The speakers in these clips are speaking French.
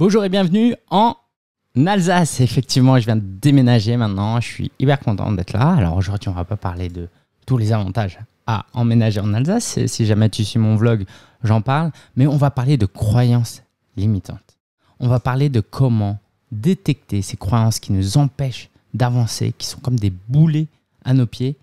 Bonjour et bienvenue en Alsace. Effectivement, je viens de déménager maintenant. Je suis hyper content d'être là. Alors aujourd'hui, on va pas parler de tous les avantages à emménager en Alsace. Si jamais tu suis mon vlog, j'en parle. Mais on va parler de croyances limitantes. On va parler de comment détecter ces croyances qui nous empêchent d'avancer, qui sont comme des boulets à nos pieds.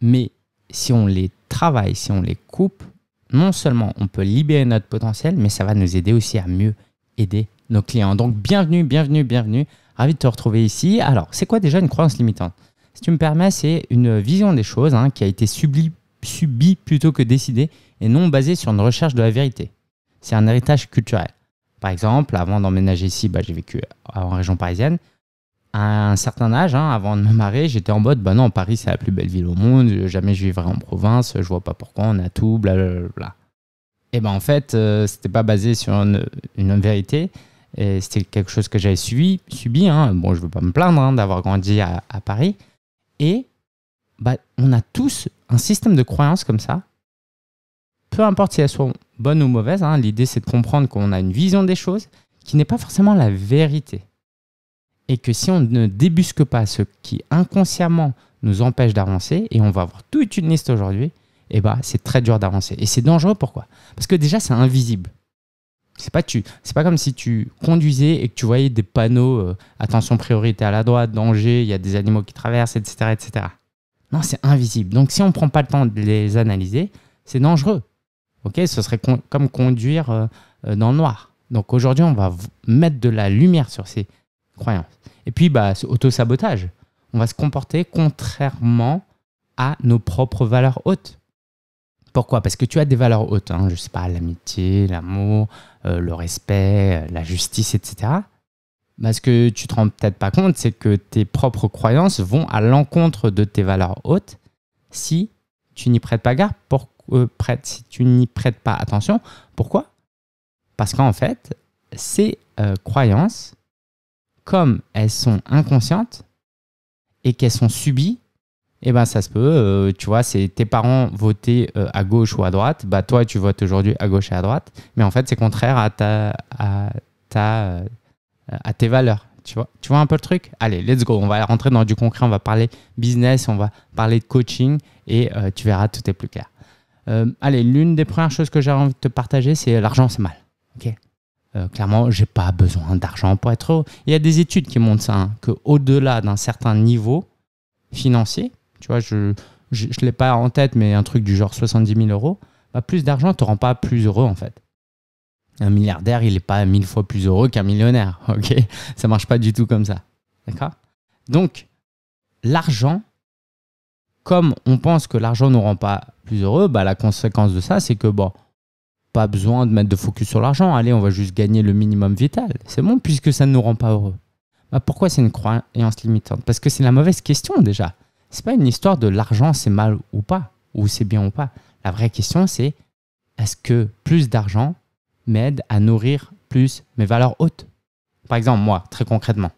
Mais si on les travaille, si on les coupe, non seulement on peut libérer notre potentiel, mais ça va nous aider aussi à mieux aider nos clients. Donc bienvenue, bienvenue, bienvenue. Ravi de te retrouver ici. Alors, c'est quoi déjà une croyance limitante Si tu me permets, c'est une vision des choses hein, qui a été subie, plutôt que décidée et non basée sur une recherche de la vérité. C'est un héritage culturel. Par exemple, avant d'emménager ici, bah, j'ai vécu en région parisienne. À un certain âge, hein, avant de me marier, j'étais en mode, bah non, Paris c'est la plus belle ville au monde, jamais je vivrai en province, je vois pas pourquoi, on a tout, blablabla. Et eh ben en fait, euh, c'était pas basé sur une, une vérité, c'était quelque chose que j'avais subi. subi hein. Bon, je ne veux pas me plaindre hein, d'avoir grandi à, Paris. Et bah, on a tous un système de croyances comme ça. Peu importe si elles sont bonnes ou mauvaises, hein, l'idée c'est de comprendre qu'on a une vision des choses qui n'est pas forcément la vérité. Et que si on ne débusque pas ce qui inconsciemment nous empêche d'avancer, et on va avoir toute une liste aujourd'hui, et eh bah, c'est très dur d'avancer. Et c'est dangereux pourquoi Parce que déjà c'est invisible. C'est pas tu, c'est pas comme si tu conduisais et que tu voyais des panneaux euh, attention priorité à la droite, danger, il y a des animaux qui traversent, etc., etc. Non, c'est invisible. Donc si on prend pas le temps de les analyser, c'est dangereux. Ok, ce serait comme conduire euh, euh, dans le noir. Donc aujourd'hui, on va mettre de la lumière sur ces croyances. Et puis, bah, ce auto-sabotage. On va se comporter contrairement à nos propres valeurs hautes. Pourquoi Parce que tu as des valeurs hautes, hein, je sais pas, l'amitié, l'amour, euh, le respect, euh, la justice, etc. Mais ce que tu te rends peut-être pas compte, c'est que tes propres croyances vont à l'encontre de tes valeurs hautes si tu n'y prêtes pas garde, pour, euh, prête, si tu n'y prêtes pas attention. Pourquoi Parce qu'en fait, ces croyances, comme elles sont inconscientes et qu'elles sont subies, eh ben ça se peut. Euh, tu vois, c'est tes parents votaient euh, à gauche ou à droite, bah toi tu votes aujourd'hui à gauche et à droite, mais en fait c'est contraire à ta, à ta, euh, à tes valeurs. Tu vois, tu vois un peu le truc Allez, let's go, on va rentrer dans du concret, on va parler business, on va parler de coaching et tu verras, tout est plus clair. allez, l'une des premières choses que j'ai envie de te partager, c'est l'argent, c'est mal. ok euh, clairement, j'ai pas besoin d'argent pour être heureux. Il y a des études qui montrent ça, hein, que au-delà d'un certain niveau financier, je ne l'ai pas en tête, mais un truc du genre 70 000 euros, bah plus d'argent ne te rend pas plus heureux en fait. Un milliardaire, il n'est pas mille fois plus heureux qu'un millionnaire, ok Ça marche pas du tout comme ça, d'accord Donc, l'argent, comme on pense que l'argent ne rend pas plus heureux, bah la conséquence de ça, c'est que bon, pas besoin de mettre de focus sur l'argent. Allez, on va juste gagner le minimum vital. C'est bon puisque ça ne nous rend pas heureux. Bah pourquoi c'est une croyance limitante Parce que c'est la mauvaise question déjà c'est pas une histoire de l'argent, c'est mal ou pas, ou c'est bien ou pas. La vraie question, c'est est-ce que plus d'argent m'aide à nourrir plus mes valeurs hautes Par exemple, moi, très concrètement,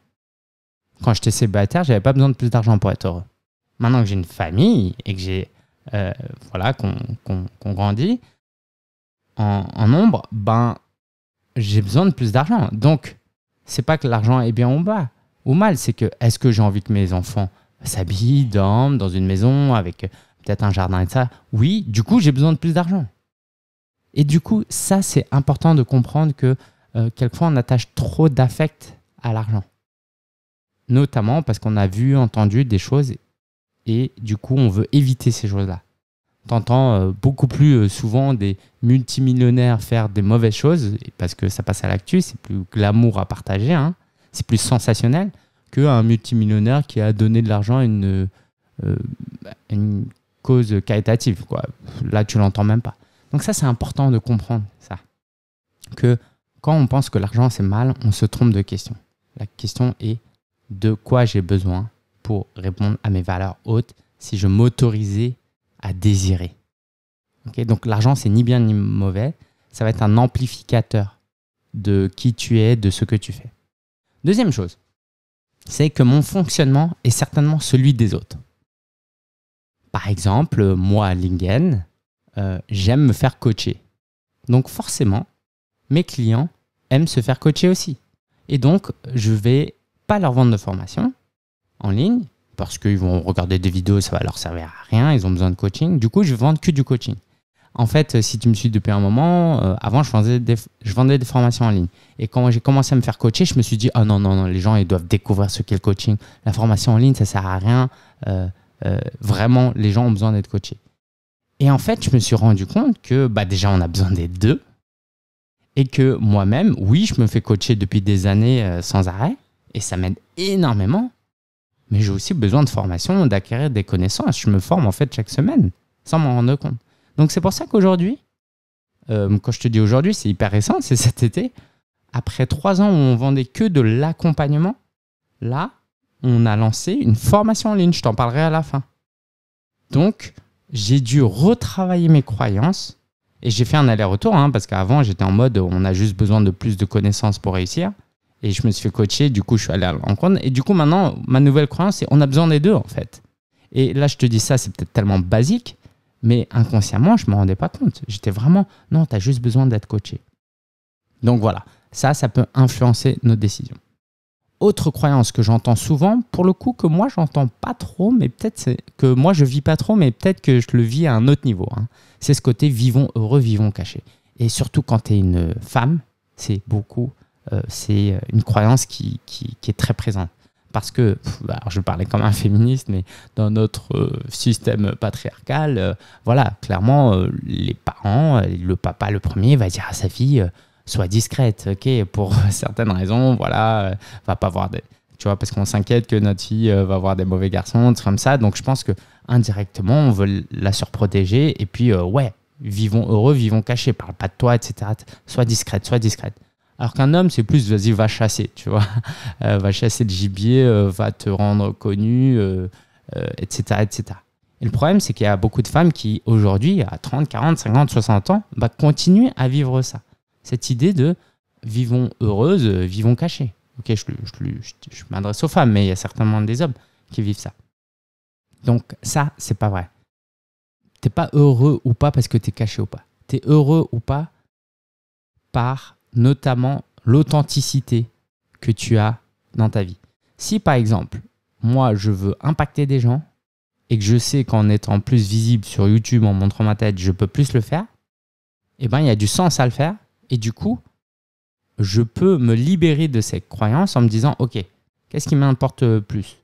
quand j'étais célibataire, j'avais pas besoin de plus d'argent pour être heureux. Maintenant que j'ai une famille et que j'ai euh, voilà qu'on grandit en, nombre, ben j'ai besoin de plus d'argent. Donc c'est pas que l'argent est bien ou ou mal, c'est que est-ce que j'ai envie que mes enfants s'habille, dorme dans une maison avec euh, peut-être un jardin et ça. Oui, du coup, j'ai besoin de plus d'argent. Et du coup, ça, c'est important de comprendre que euh, quelquefois, on attache trop d'affect à l'argent. Notamment parce qu'on a vu, entendu des choses et du coup, on veut éviter ces choses-là. T'entends euh, beaucoup plus souvent des multimillionnaires faire des mauvaises choses parce que ça passe à l'actu, c'est plus glamour à partager, hein. c'est plus sensationnel un multimillionnaire qui a donné de l'argent à une, euh, bah, cause caritative. Là, tu l'entends même pas. Donc ça, c'est important de comprendre ça. Que quand on pense que l'argent, c'est mal, on se trompe de question. La question est de quoi j'ai besoin pour répondre à mes valeurs hautes si je m'autorisais à désirer. Donc l'argent, c'est ni bien ni mauvais. Ça va être un amplificateur de qui tu es, de ce que tu fais. Deuxième chose, c'est que mon fonctionnement est certainement celui des autres. Par exemple, moi, Lingen, euh, j'aime me faire coacher. Donc forcément, mes clients aiment se faire coacher aussi. Et donc, je ne vais pas leur vendre de formation en ligne parce qu'ils vont regarder des vidéos, ça va leur servir à rien, ils ont besoin de coaching. Du coup, je vais vendre que du coaching. En fait, euh, si tu me suis depuis un moment, euh, avant, je, vendais des formations en ligne. Et quand j'ai commencé à me faire coacher, je me suis dit, oh non, non, non, les gens, ils doivent découvrir ce qu'est le coaching. La formation en ligne, ça sert à rien. Euh, vraiment, les gens ont besoin d'être coachés. Et en fait, je me suis rendu compte que bah, déjà, on a besoin des deux. Et que moi-même, oui, je me fais coacher depuis des années sans arrêt. Et ça m'aide énormément. Mais j'ai aussi besoin de formation, d'acquérir des connaissances. Je me forme en fait chaque semaine, sans m'en rendre compte. Donc c'est pour ça qu'aujourd'hui, euh, quand je te dis aujourd'hui, c'est hyper récent, c'est cet été, après trois ans où on vendait que de l'accompagnement, là, on a lancé une formation en ligne, je t'en parlerai à la fin. Donc, j'ai dû retravailler mes croyances et j'ai fait un aller-retour, hein, parce qu'avant, j'étais en mode, on a juste besoin de plus de connaissances pour réussir. Et je me suis fait coacher, du coup, je suis allé à l'encontre. Et du coup, maintenant, ma nouvelle croyance, c'est on a besoin des deux, en fait. Et là, je te dis ça, c'est peut-être tellement basique, mais inconsciemment, je ne m'en rendais pas compte. J'étais vraiment, non, tu as juste besoin d'être coaché. Donc voilà, ça, ça peut influencer nos décisions. Autre croyance que j'entends souvent, pour le coup que moi j'entends pas trop, mais peut-être que moi je vis pas trop, mais peut-être que je le vis à un autre niveau. Hein. C'est ce côté vivons heureux, vivons cachés. Et surtout quand tu es une femme, c'est beaucoup, euh, c'est une croyance qui, est très présente parce que, bah, alors je parlais comme un féministe, mais dans notre euh, système patriarcal, euh, voilà, clairement, euh, les parents, le papa le premier va dire à sa fille, sois discrète, ok, pour certaines raisons, voilà, va pas voir des... Tu vois, parce qu'on s'inquiète que notre fille va voir des mauvais garçons, des comme ça. Donc je pense que indirectement, on veut la surprotéger. Et puis, ouais, vivons heureux, vivons cachés, parle pas de toi, etc. Sois discrète, sois discrète. Alors qu'un homme, c'est plus vas-y, va chasser, tu vois. Euh, va chasser le gibier, euh, va te rendre connu, etc., euh, etc. Et le problème, c'est qu'il y a beaucoup de femmes qui, aujourd'hui, à 30, 40, 50, 60 ans, bah, continuent à vivre ça. Cette idée de vivons heureuses vivons cachées Ok, je, je m'adresse aux femmes, mais il y a certainement des hommes qui vivent ça. Donc, ça, c'est pas vrai. T'es pas heureux ou pas parce que t'es caché ou pas. T'es heureux ou pas par notamment l'authenticité que tu as dans ta vie. Si par exemple, moi je veux impacter des gens et que je sais qu'en étant plus visible sur YouTube, en montrant ma tête, je peux plus le faire, eh bien, il y a du sens à le faire et du coup, je peux me libérer de cette croyance en me disant OK, qu'est-ce qui m'importe plus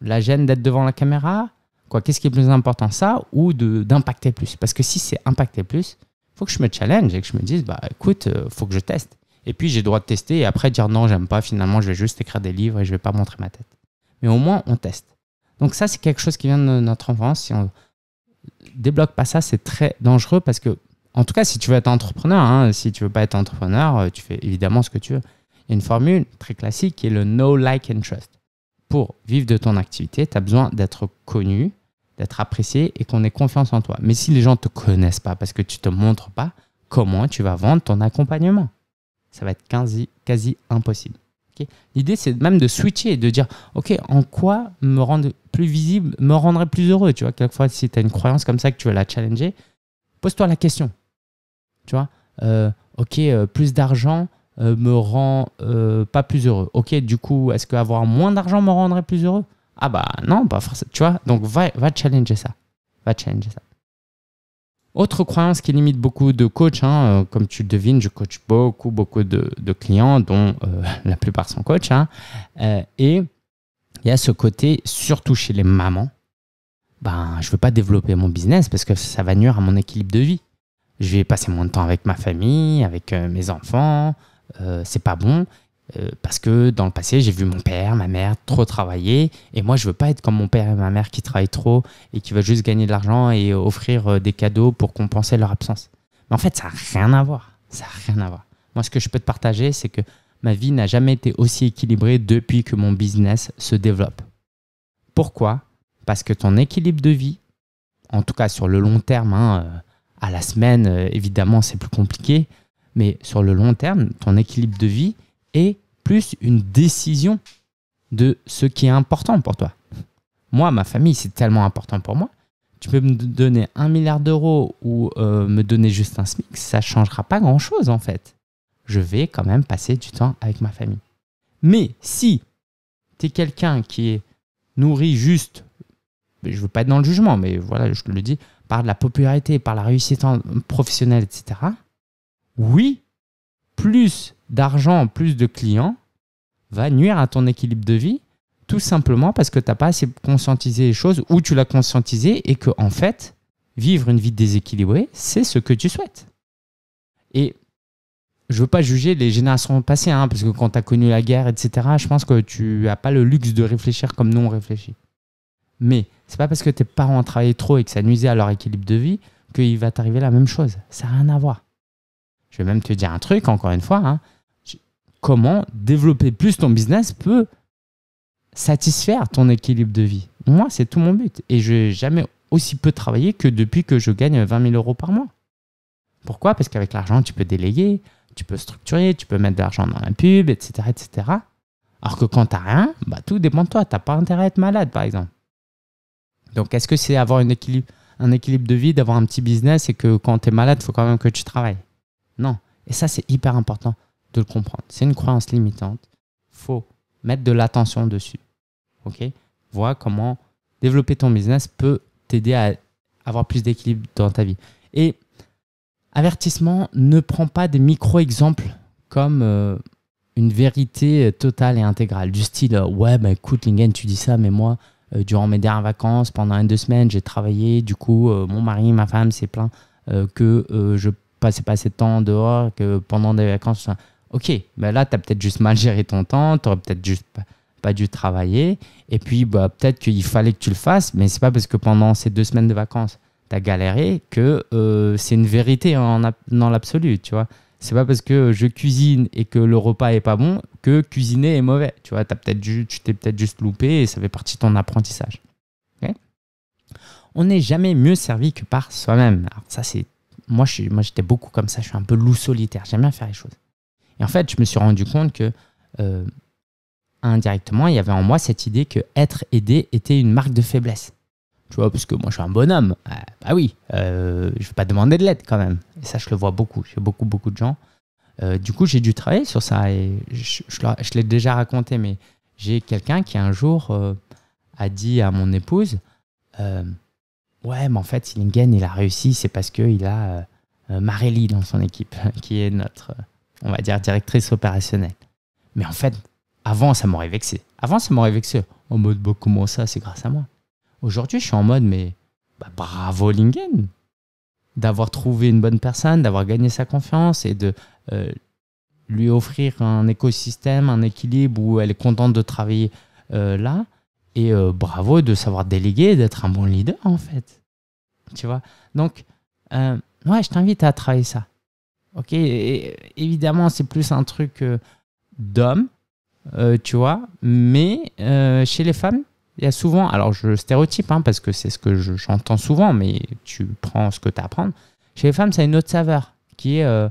La gêne d'être devant la caméra, quoi, qu'est-ce qui est plus important ça ou d'impacter plus Parce que si c'est impacter plus, faut que je me challenge et que je me dise, bah écoute, euh, faut que je teste. Et puis j'ai le droit de tester et après dire non, j'aime pas, finalement, je vais juste écrire des livres et je vais pas montrer ma tête. Mais au moins, on teste. Donc ça, c'est quelque chose qui vient de notre enfance. Si on débloque pas ça, c'est très dangereux parce que, en tout cas, si tu veux être entrepreneur, hein, si tu veux pas être entrepreneur, euh, tu fais évidemment ce que tu veux. Il y a une formule très classique qui est le no like and trust. Pour vivre de ton activité, tu as besoin d'être connu, d'être apprécié et qu'on ait confiance en toi. Mais si les gens ne te connaissent pas parce que tu ne te montres pas, comment tu vas vendre ton accompagnement Ça va être quasi, quasi impossible. L'idée, c'est même de switcher et de dire, OK, en quoi me rendre plus visible me rendrait plus heureux Tu vois, quelquefois, si tu as une croyance comme ça que tu veux la challenger, pose-toi la question. Tu vois, euh, OK, euh, plus d'argent, euh, me rend pas plus heureux. Ok, du coup, est-ce que avoir moins d'argent me rendrait plus heureux ah bah non, pas forcément. Tu vois, donc va, va challenger ça. Va challenger ça. Autre croyance qui limite beaucoup de coachs, hein, euh, comme tu le devines, je coach beaucoup, beaucoup de, clients, dont euh, la plupart sont coachs. Hein, euh, et il y a ce côté, surtout chez les mamans, ben, je ne veux pas développer mon business parce que ça va nuire à mon équilibre de vie. Je vais passer moins de temps avec ma famille, avec mes enfants, c'est pas bon. Euh, parce que dans le passé, j'ai vu mon père, ma mère trop travailler. Et moi, je veux pas être comme mon père et ma mère qui travaillent trop et qui veulent juste gagner de l'argent et offrir euh, des cadeaux pour compenser leur absence. Mais en fait, ça n'a rien à voir. Ça n'a rien à voir. Moi, ce que je peux te partager, c'est que ma vie n'a jamais été aussi équilibrée depuis que mon business se développe. Pourquoi Parce que ton équilibre de vie, en tout cas sur le long terme, hein, euh, à la semaine, évidemment, c'est plus compliqué, mais sur le long terme, ton équilibre de vie, et plus une décision de ce qui est important pour toi. Moi, ma famille, c'est tellement important pour moi. Tu peux me donner un milliard d'euros ou euh, me donner juste un SMIC, ça ne changera pas grand-chose en fait. Je vais quand même passer du temps avec ma famille. Mais si tu es quelqu'un qui est nourri juste, je ne veux pas être dans le jugement, mais voilà, je te le dis, par de la popularité, par la réussite professionnelle, etc., oui, plus d'argent, plus de clients, va nuire à ton équilibre de vie, tout simplement parce que tu n'as pas assez conscientisé les choses ou tu l'as conscientisé et que, en fait, vivre une vie déséquilibrée, c'est ce que tu souhaites. Et je veux pas juger les générations passées, hein, parce que quand tu as connu la guerre, etc., je pense que tu n'as pas le luxe de réfléchir comme nous on réfléchit. Mais c'est pas parce que tes parents travaillaient trop et que ça nuisait à leur équilibre de vie qu'il va t'arriver la même chose. Ça n'a rien à voir je vais même te dire un truc, encore une fois, hein. comment développer plus ton business peut satisfaire ton équilibre de vie. Moi, c'est tout mon but. Et je n'ai jamais aussi peu travaillé que depuis que je gagne 20 000 euros par mois. Pourquoi Parce qu'avec l'argent, tu peux déléguer, tu peux structurer, tu peux mettre de l'argent dans la pub, etc. etc. Alors que quand tu n'as rien, bah, tout dépend de toi. Tu n'as pas intérêt à être malade, par exemple. Donc, est-ce que c'est avoir un équilibre de vie, d'avoir un petit business et que quand tu es malade, il faut quand même que tu travailles non. Et ça, c'est hyper important de le comprendre. C'est une croyance limitante. faut mettre de l'attention dessus. OK Vois comment développer ton business peut t'aider à avoir plus d'équilibre dans ta vie. Et avertissement, ne prends pas des micro-exemples comme euh, une vérité euh, totale et intégrale, du style euh, Ouais, bah, écoute, Lingen, tu dis ça, mais moi, durant mes dernières vacances, pendant une deux semaines, j'ai travaillé, du coup, mon mari, ma femme c'est plein que je passer pas assez de temps dehors que pendant des vacances. Ok, mais bah là, tu as peut-être juste mal géré ton temps, tu aurais peut-être juste pas, dû travailler. Et puis, bah, peut-être qu'il fallait que tu le fasses, mais c'est pas parce que pendant ces deux semaines de vacances, tu as galéré que euh, c'est une vérité en, dans l'absolu, tu vois. C'est pas parce que je cuisine et que le repas est pas bon que cuisiner est mauvais. Tu vois, as peut-être tu t'es peut-être juste loupé et ça fait partie de ton apprentissage. on n'est jamais mieux servi que par soi-même. Alors ça, c'est moi, moi, j'étais beaucoup comme ça. Je suis un peu loup solitaire. J'aime bien faire les choses. Et en fait, je me suis rendu compte que euh, indirectement, il y avait en moi cette idée que être aidé était une marque de faiblesse. Tu vois, parce que moi, je suis un bonhomme. Ah, bah oui, euh, je ne vais pas demander de l'aide quand même. Et ça, je le vois beaucoup. J'ai beaucoup, beaucoup de gens. Euh, du coup, j'ai dû travailler sur ça. Et je, je l'ai déjà raconté, mais j'ai quelqu'un qui un jour a dit à mon épouse ouais, mais en fait, si Lingen, il a réussi, c'est parce qu'il a euh, euh dans son équipe, qui est notre, euh, on va dire, directrice opérationnelle. Mais en fait, avant, ça m'aurait vexé. Avant, ça m'aurait vexé. En mode, bah, comment ça, c'est grâce à moi. Aujourd'hui, je suis en mode, mais bah, bravo Lingen d'avoir trouvé une bonne personne, d'avoir gagné sa confiance et de euh, lui offrir un écosystème, un équilibre où elle est contente de travailler là. Et euh, bravo de savoir déléguer, d'être un bon leader, en fait. Tu vois Donc, moi, euh, je t'invite à travailler ça. Ok Évidemment, c'est plus un truc euh, d'homme, tu vois. Mais chez les femmes, il y a souvent, alors je stéréotype, hein, parce que c'est ce que j'entends souvent, mais tu prends ce que tu as à prendre. Chez les femmes, ça a une autre saveur qui est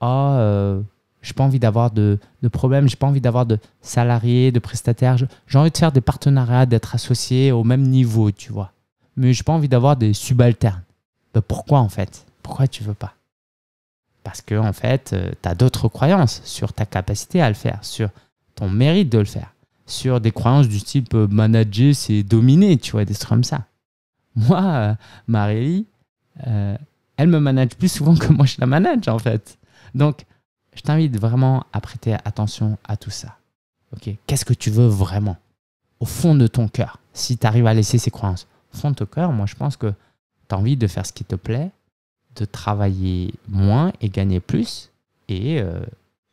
oh, j'ai pas envie d'avoir de, de problèmes, j'ai pas envie d'avoir de salariés, de prestataires. J'ai envie de faire des partenariats, d'être associé au même niveau, tu vois. Mais j'ai pas envie d'avoir des subalternes. Bah, pourquoi en fait Pourquoi tu veux pas Parce que en fait, euh, tu as d'autres croyances sur ta capacité à le faire, sur ton mérite de le faire, sur des croyances du type euh, manager, c'est dominer, tu vois, des trucs comme ça. Moi, euh, Marie, elle me manage plus souvent que moi je la manage en fait. Donc, je t'invite vraiment à prêter attention à tout ça. Ok, Qu'est-ce que tu veux vraiment au fond de ton cœur Si tu arrives à laisser ces croyances au fond de ton cœur, moi je pense que tu as envie de faire ce qui te plaît, de travailler moins et gagner plus. Et euh,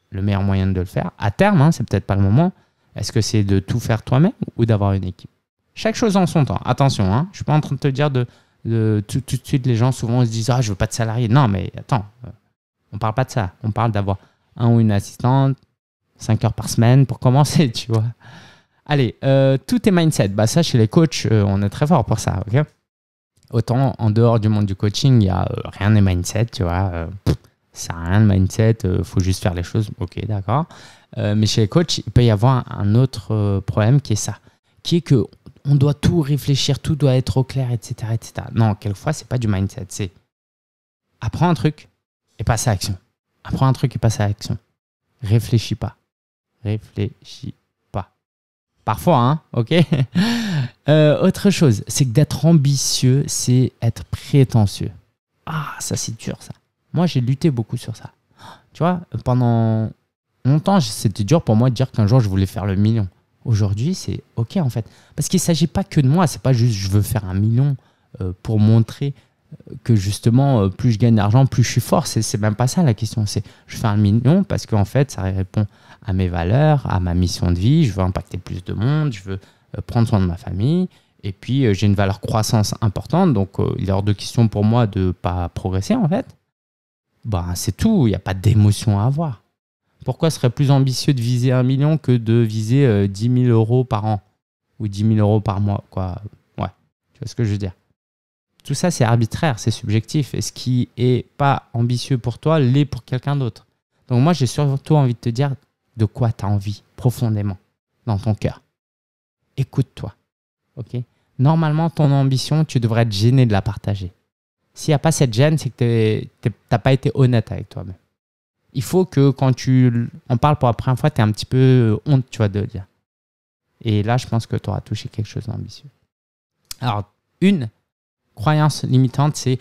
le meilleur moyen de le faire, à terme, hein, c'est peut-être pas le moment, est-ce que c'est de tout faire toi-même ou d'avoir une équipe Chaque chose en son temps. Attention, hein, je ne suis pas en train de te dire de, tout, de suite, les gens souvent se disent Ah, je veux pas de salarié. Non, mais attends, euh, on parle pas de ça. On parle d'avoir un ou une assistante, 5 heures par semaine pour commencer, tu vois. Allez, euh, tout est mindset. Bah, ça, chez les coachs, euh, on est très fort pour ça, ok Autant en dehors du monde du coaching, il n'y euh, a rien de mindset, tu vois. ça n'a rien de mindset, il faut juste faire les choses, ok, d'accord. mais chez les coachs, il peut y avoir un autre problème qui est ça, qui est que on doit tout réfléchir, tout doit être au clair, etc. etc. Non, quelquefois, n'est pas du mindset, c'est apprends un truc et passe à l'action. Apprends un truc et passe à l'action. Réfléchis pas. Réfléchis pas. Parfois, hein, ok euh, Autre chose, c'est que d'être ambitieux, c'est être prétentieux. Ah, ça c'est dur ça. Moi, j'ai lutté beaucoup sur ça. Tu vois, pendant longtemps, c'était dur pour moi de dire qu'un jour je voulais faire le million. Aujourd'hui, c'est ok en fait. Parce qu'il ne s'agit pas que de moi, c'est pas juste je veux faire un million euh, pour montrer que justement, euh, plus je gagne d'argent, plus je suis fort. C'est même pas ça la question. C'est je fais un million parce qu'en fait, ça répond à mes valeurs, à ma mission de vie. Je veux impacter plus de monde, je veux euh, prendre soin de ma famille. Et puis, euh, j'ai une valeur croissance importante. Donc, il est hors de question pour moi de pas progresser, en fait. Ben, c'est tout. Il n'y a pas d'émotion à avoir. Pourquoi serait plus ambitieux de viser un million que de viser 10 000 euros par an ou 10 000 euros par mois quoi. Ouais, tu vois ce que je veux dire. Tout ça, c'est arbitraire, c'est subjectif. Et ce qui est pas ambitieux pour toi, l'est pour quelqu'un d'autre. Donc moi, j'ai surtout envie de te dire de quoi tu as envie profondément dans ton cœur. Écoute-toi. OK Normalement, ton ambition, tu devrais être gêné de la partager. S'il n'y a pas cette gêne, c'est que tu n'as pas été honnête avec toi-même. Il faut que quand tu en parles pour la première fois, tu es un petit peu euh, honte, tu vois, de le dire. Et là, je pense que tu auras touché quelque chose d'ambitieux. Alors, une, croyance limitante, c'est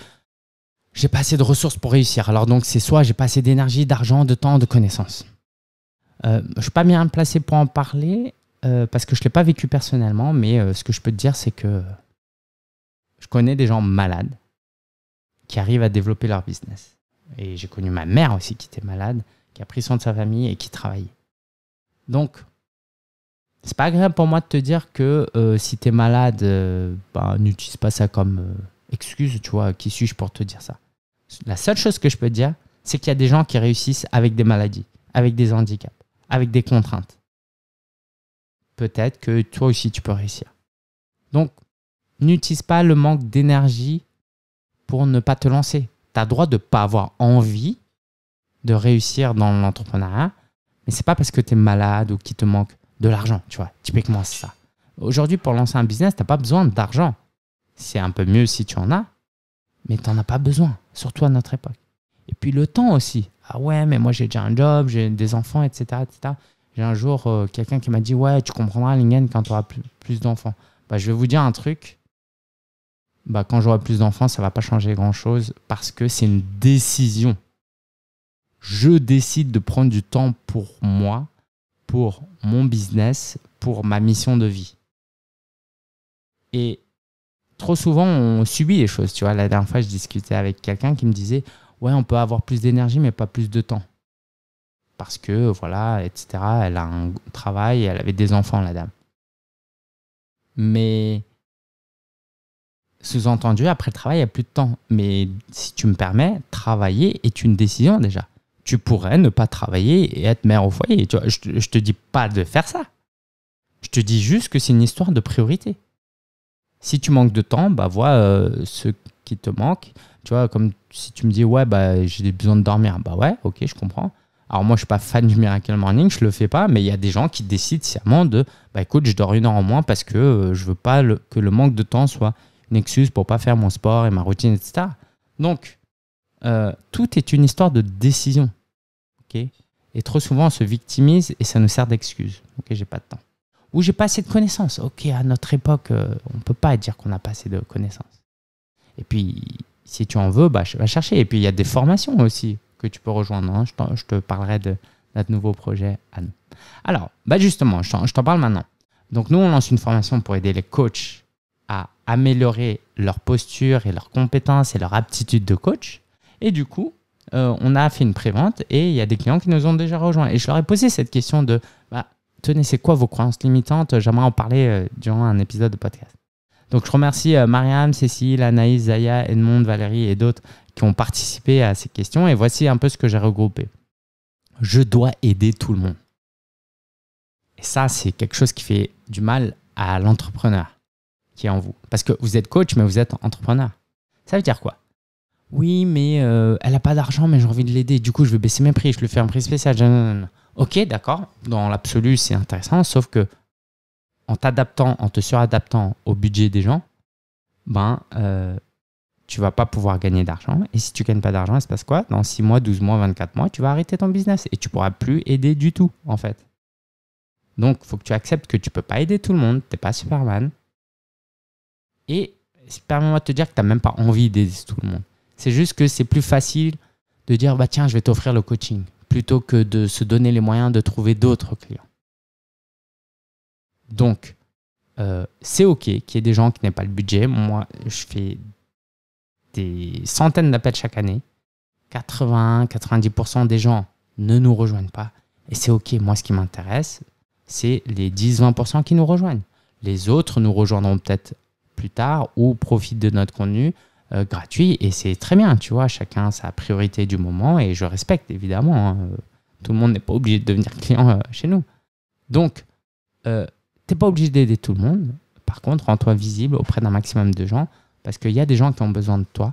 j'ai pas assez de ressources pour réussir. Alors donc c'est soit j'ai pas assez d'énergie, d'argent, de temps, de connaissances. Euh, je suis pas bien placé pour en parler euh, parce que je l'ai pas vécu personnellement, mais euh, ce que je peux te dire c'est que je connais des gens malades qui arrivent à développer leur business. Et j'ai connu ma mère aussi qui était malade, qui a pris soin de sa famille et qui travaillait. Donc c'est pas agréable pour moi de te dire que euh, si tu es malade, euh, ben, n'utilise pas ça comme euh, excuse, tu vois, qui suis-je pour te dire ça La seule chose que je peux te dire, c'est qu'il y a des gens qui réussissent avec des maladies, avec des handicaps, avec des contraintes. Peut-être que toi aussi tu peux réussir. Donc, n'utilise pas le manque d'énergie pour ne pas te lancer. Tu as droit de ne pas avoir envie de réussir dans l'entrepreneuriat, mais ce n'est pas parce que tu es malade ou qu'il te manque de l'argent, tu vois. Typiquement, c'est ça. Aujourd'hui, pour lancer un business, t'as pas besoin d'argent. C'est un peu mieux si tu en as, mais tu as pas besoin, surtout à notre époque. Et puis le temps aussi. Ah ouais, mais moi j'ai déjà un job, j'ai des enfants, etc. etc. J'ai un jour euh, quelqu'un qui m'a dit Ouais, tu comprendras Lingen quand tu auras plus, d'enfants. Bah, je vais vous dire un truc. Bah, quand j'aurai plus d'enfants, ça va pas changer grand-chose parce que c'est une décision. Je décide de prendre du temps pour moi pour mon business, pour ma mission de vie. Et trop souvent, on subit les choses. Tu vois, la dernière fois, je discutais avec quelqu'un qui me disait Ouais, on peut avoir plus d'énergie, mais pas plus de temps. Parce que, voilà, etc. Elle a un travail, elle avait des enfants, la dame. Mais sous-entendu, après le travail, il n'y a plus de temps. Mais si tu me permets, travailler est une décision déjà tu pourrais ne pas travailler et être mère au foyer. Tu vois, je ne te dis pas de faire ça. Je te dis juste que c'est une histoire de priorité. Si tu manques de temps, bah vois euh, ce qui te manque. Tu vois, comme si tu me dis, ouais, bah, j'ai besoin de dormir. Bah ouais, ok, je comprends. Alors moi, je suis pas fan du Miracle Morning, je le fais pas, mais il y a des gens qui décident sciemment de, bah écoute, je dors une heure en moins parce que je euh, je veux pas que le manque de temps soit une excuse pour pas faire mon sport et ma routine, etc. Donc, euh, tout est une histoire de décision et trop souvent, on se victimise et ça nous sert d'excuse. Ok, j'ai pas de temps. Ou j'ai pas assez de connaissances. Ok, à notre époque, euh, on peut pas dire qu'on a pas assez de connaissances. Et puis, si tu en veux, bah, va chercher. Et puis, il y a des formations aussi que tu peux rejoindre. Hein. Je, te parlerai de notre nouveau projet à Alors, bah justement, je t'en parle maintenant. Donc, nous, on lance une formation pour aider les coachs à améliorer leur posture et leurs compétences et leur aptitude de coach. Et du coup, euh, on a fait une prévente et il y a des clients qui nous ont déjà rejoints. Et je leur ai posé cette question de bah, tenez, c'est quoi vos croyances limitantes J'aimerais en parler euh, durant un épisode de podcast. Donc je remercie Marianne euh, Mariam, Cécile, Anaïs, Zaya, Edmond, Valérie et d'autres qui ont participé à ces questions. Et voici un peu ce que j'ai regroupé. Je dois aider tout le monde. Et ça, c'est quelque chose qui fait du mal à l'entrepreneur qui est en vous. Parce que vous êtes coach, mais vous êtes entrepreneur. Ça veut dire quoi oui, mais euh, elle n'a pas d'argent, mais j'ai envie de l'aider. Du coup, je vais baisser mes prix, je lui fais un prix spécial. Ok, d'accord. Dans l'absolu, c'est intéressant, sauf que en t'adaptant, en te suradaptant au budget des gens, ben, euh, tu vas pas pouvoir gagner d'argent. Et si tu gagnes pas d'argent, il se passe quoi Dans 6 mois, 12 mois, 24 mois, tu vas arrêter ton business et tu pourras plus aider du tout, en fait. Donc, faut que tu acceptes que tu ne peux pas aider tout le monde, Tu n'es pas Superman. Et permets-moi de te dire que tu n'as même pas envie d'aider tout le monde. C'est juste que c'est plus facile de dire bah tiens, je vais t'offrir le coaching plutôt que de se donner les moyens de trouver d'autres clients. Donc, euh, c'est OK qu'il y ait des gens qui n'aient pas le budget. Moi, je fais des centaines d'appels chaque année. 80-90% des gens ne nous rejoignent pas. Et c'est OK. Moi, ce qui m'intéresse, c'est les 10-20% qui nous rejoignent. Les autres nous rejoindront peut-être plus tard ou profitent de notre contenu euh, gratuit et c'est très bien, tu vois, chacun sa priorité du moment et je respecte évidemment. Hein, euh, tout le monde n'est pas obligé de devenir client euh, chez nous. Donc, t'es pas obligé d'aider tout le monde. Par contre, rends-toi visible auprès d'un maximum de gens parce qu'il y a des gens qui ont besoin de toi.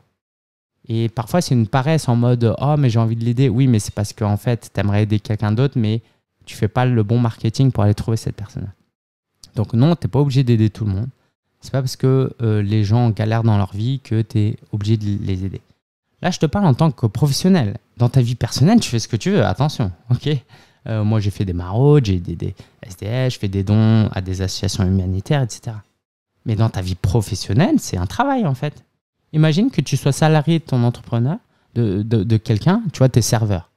Et parfois, c'est une paresse en mode Oh, mais j'ai envie de l'aider. Oui, mais c'est parce qu'en en fait, t'aimerais aider quelqu'un d'autre, mais tu fais pas le bon marketing pour aller trouver cette personne. Donc, non, t'es pas obligé d'aider tout le monde. C'est pas parce que euh, les gens galèrent dans leur vie que tu es obligé de les aider. Là, je te parle en tant que professionnel. Dans ta vie personnelle, tu fais ce que tu veux, attention, ok euh, Moi, j'ai fait des maraudes, j'ai des, des SDF, je fais des dons à des associations humanitaires, etc. Mais dans ta vie professionnelle, c'est un travail, en fait. Imagine que tu sois salarié de ton entrepreneur, de, de, quelqu'un, tu vois, tes serveurs.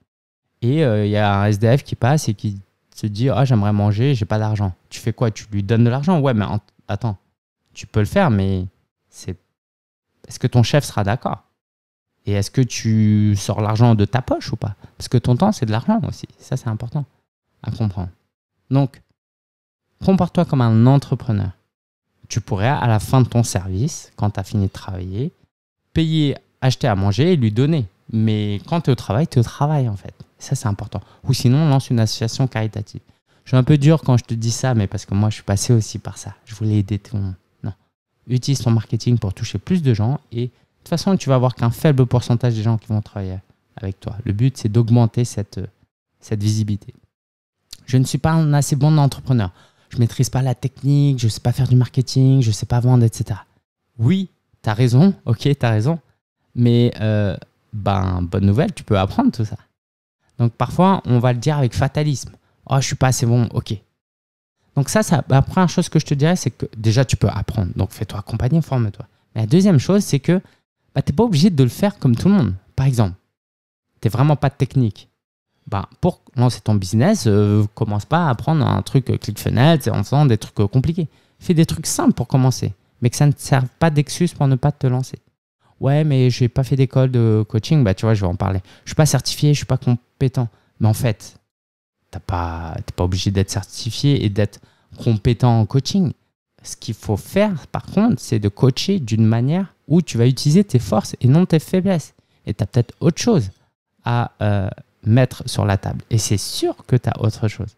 Et il euh, y a un SDF qui passe et qui se dit Ah, j'aimerais manger, j'ai pas d'argent. Tu fais quoi Tu lui donnes de l'argent Ouais, mais attends, tu peux le faire, mais c'est est-ce que ton chef sera d'accord Et est-ce que tu sors l'argent de ta poche ou pas Parce que ton temps, c'est de l'argent aussi. Ça, c'est important à comprendre. Donc, comporte-toi comme un entrepreneur. Tu pourrais, à la fin de ton service, quand tu as fini de travailler, payer, acheter à manger et lui donner. Mais quand tu es au travail, tu es au travail en fait. Ça, c'est important. Ou sinon, lance une association caritative. Je suis un peu dur quand je te dis ça, mais parce que moi, je suis passé aussi par ça. Je voulais aider tout le utilise ton marketing pour toucher plus de gens et de toute façon, tu vas avoir qu'un faible pourcentage des gens qui vont travailler avec toi. Le but, c'est d'augmenter cette, euh, visibilité. Je ne suis pas un assez bon entrepreneur. Je ne maîtrise pas la technique, je ne sais pas faire du marketing, je ne sais pas vendre, etc. Oui, tu as raison, ok, tu as raison. Mais euh, ben, bonne nouvelle, tu peux apprendre tout ça. Donc parfois, on va le dire avec fatalisme. Oh, je suis pas assez bon, ok. Donc ça, ça la première chose que je te dirais, c'est que déjà, tu peux apprendre. Donc fais-toi accompagner, forme-toi. Mais la deuxième chose, c'est que bah, tu n'es pas obligé de le faire comme tout le monde. Par exemple, tu n'es vraiment pas de technique. Bah, pour lancer ton business, euh, commence pas à apprendre un truc euh, clic click-funnel des trucs euh, compliqués. Fais des trucs simples pour commencer, mais que ça ne serve pas d'excuse pour ne pas te lancer. Ouais, mais je n'ai pas fait d'école de coaching, bah tu vois, je vais en parler. Je suis pas certifié, je suis pas compétent. Mais en fait, tu pas, pas obligé d'être certifié et d'être compétent en coaching. Ce qu'il faut faire, par contre, c'est de coacher d'une manière où tu vas utiliser tes forces et non tes faiblesses. Et tu as peut-être autre chose à euh, mettre sur la table. Et c'est sûr que tu as autre chose.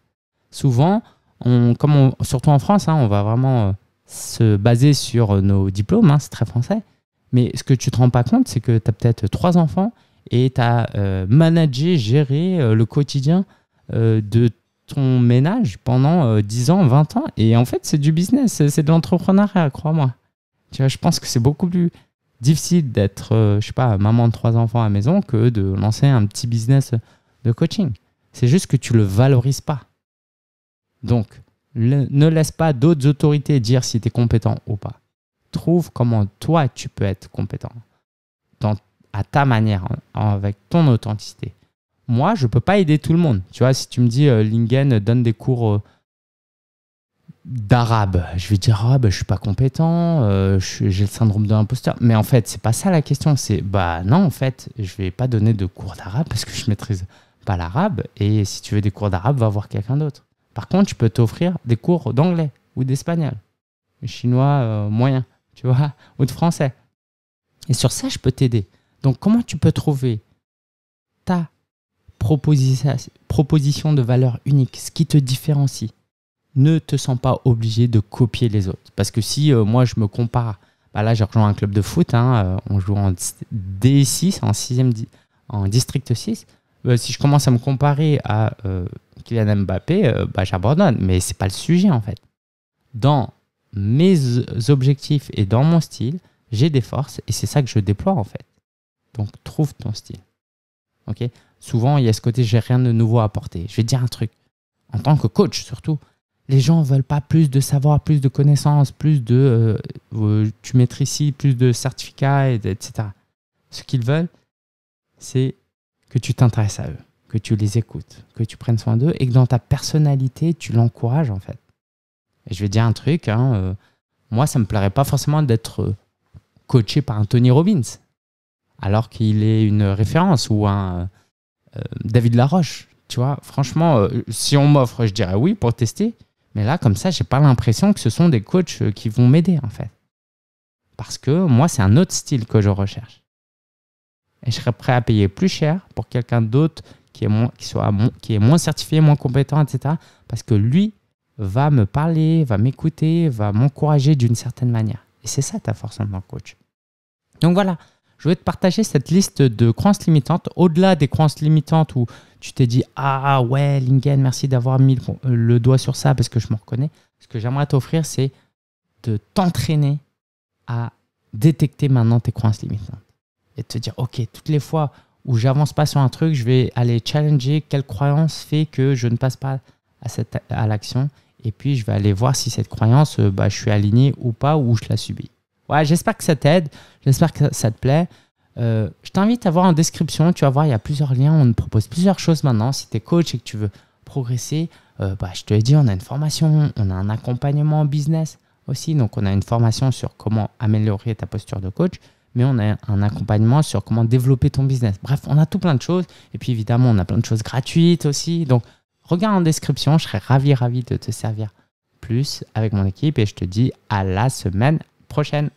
Souvent, comme surtout en France, hein, on va vraiment euh, se baser sur euh, nos diplômes, hein, c'est très français. Mais ce que tu ne te rends pas compte, c'est que tu as peut-être trois enfants et tu as managé, géré le quotidien euh, de ton ménage pendant 10 euh, ans, 20 ans. Et en fait, c'est du business, c'est de l'entrepreneuriat, crois-moi. Tu vois, je pense que c'est beaucoup plus difficile d'être, euh, je sais pas, maman de trois enfants à la maison que de lancer un petit business de coaching. C'est juste que tu le valorises pas. Donc, ne laisse pas d'autres autorités dire si tu es compétent ou pas. Trouve comment toi tu peux être compétent à ta manière, hein, avec ton authenticité moi, je ne peux pas aider tout le monde. Tu vois, si tu me dis, euh, Lingen donne des cours euh, d'arabe, je vais dire, ah, bah, je ne suis pas compétent, euh, j'ai le syndrome de l'imposteur. Mais en fait, ce n'est pas ça la question. C'est, bah non, en fait, je ne vais pas donner de cours d'arabe parce que je ne maîtrise pas l'arabe. Et si tu veux des cours d'arabe, va voir quelqu'un d'autre. Par contre, je peux t'offrir des cours d'anglais ou d'espagnol, chinois moyen, tu vois, ou de français. Et sur ça, je peux t'aider. Donc, comment tu peux trouver ta proposition de valeur unique, ce qui te différencie. Ne te sens pas obligé de copier les autres. Parce que si euh, moi je me compare, bah là j'ai rejoint un club de foot, hein, euh, on joue en D6, en, en district 6. Euh, si je commence à me comparer à Kylian Mbappé, bah, j'abandonne. Mais n'est pas le sujet en fait. Dans mes objectifs et dans mon style, j'ai des forces et c'est ça que je déploie en fait. Donc trouve ton style. ok souvent il y a ce côté j'ai rien de nouveau à apporter. Je vais dire un truc. En tant que coach surtout, les gens veulent pas plus de savoir, plus de connaissances, plus de euh, euh, tu maîtrises ici, plus de certificats, etc. Ce qu'ils veulent, c'est que tu t'intéresses à eux, que tu les écoutes, que tu prennes soin d'eux et que dans ta personnalité, tu l'encourages en fait. Et je vais dire un truc, hein, euh, moi ça me plairait pas forcément d'être coaché par un Tony Robbins, alors qu'il est une référence ou un euh, David Laroche. Tu vois, franchement, euh, si on m'offre, je dirais oui pour tester. Mais là, comme ça, j'ai pas l'impression que ce sont des coachs euh, qui vont m'aider, en fait. Parce que moi, c'est un autre style que je recherche. Et je serais prêt à payer plus cher pour quelqu'un d'autre qui, est moins, est moins certifié, moins compétent, etc. Parce que lui va me parler, va m'écouter, va m'encourager d'une certaine manière. Et c'est ça ta force en tant que coach. Donc voilà, je vais te partager cette liste de croyances limitantes. Au-delà des croyances limitantes où tu t'es dit ah, ah ouais, Lingen, merci d'avoir mis le euh, doigt sur ça parce que je me reconnais. Ce que j'aimerais t'offrir, c'est de t'entraîner à détecter maintenant tes croyances limitantes et te dire Ok, toutes les fois où j'avance pas sur un truc, je vais aller challenger quelle croyance fait que je ne passe pas à, à l'action. Et puis, je vais aller voir si cette croyance, euh, bah, je suis aligné ou pas, ou je la subis j'espère que ça t'aide. J'espère que ça te plaît. Euh, je t'invite à voir en description. Tu vas voir, il y a plusieurs liens. On propose plusieurs choses maintenant. Si tu es coach et que tu veux progresser, euh, bah, je te l'ai dit, on a une formation, on a un accompagnement en business aussi. Donc, on a une formation sur comment améliorer ta posture de coach, mais on a un accompagnement sur comment développer ton business. Bref, on a tout plein de choses. Et puis, évidemment, on a plein de choses gratuites aussi. Donc, regarde en description. Je serais ravi, ravi de te servir plus avec mon équipe. Et je te dis à la semaine prochaine.